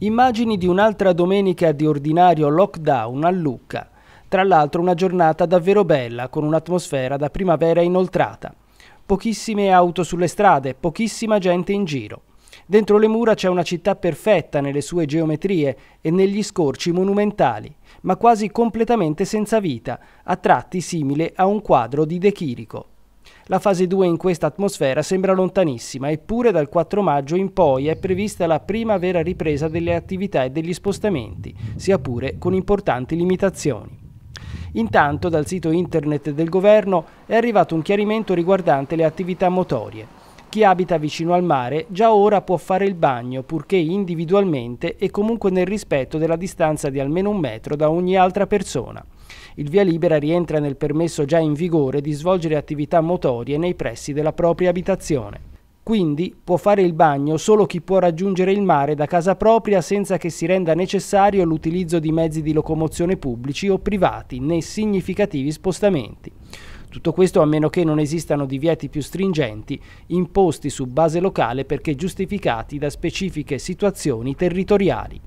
Immagini di un'altra domenica di ordinario lockdown a Lucca. Tra l'altro una giornata davvero bella, con un'atmosfera da primavera inoltrata. Pochissime auto sulle strade, pochissima gente in giro. Dentro le mura c'è una città perfetta nelle sue geometrie e negli scorci monumentali, ma quasi completamente senza vita, a tratti simile a un quadro di De Chirico. La fase 2 in questa atmosfera sembra lontanissima, eppure dal 4 maggio in poi è prevista la prima vera ripresa delle attività e degli spostamenti, sia pure con importanti limitazioni. Intanto dal sito internet del governo è arrivato un chiarimento riguardante le attività motorie. Chi abita vicino al mare già ora può fare il bagno, purché individualmente e comunque nel rispetto della distanza di almeno un metro da ogni altra persona. Il via libera rientra nel permesso già in vigore di svolgere attività motorie nei pressi della propria abitazione. Quindi può fare il bagno solo chi può raggiungere il mare da casa propria senza che si renda necessario l'utilizzo di mezzi di locomozione pubblici o privati né significativi spostamenti. Tutto questo a meno che non esistano divieti più stringenti imposti su base locale perché giustificati da specifiche situazioni territoriali.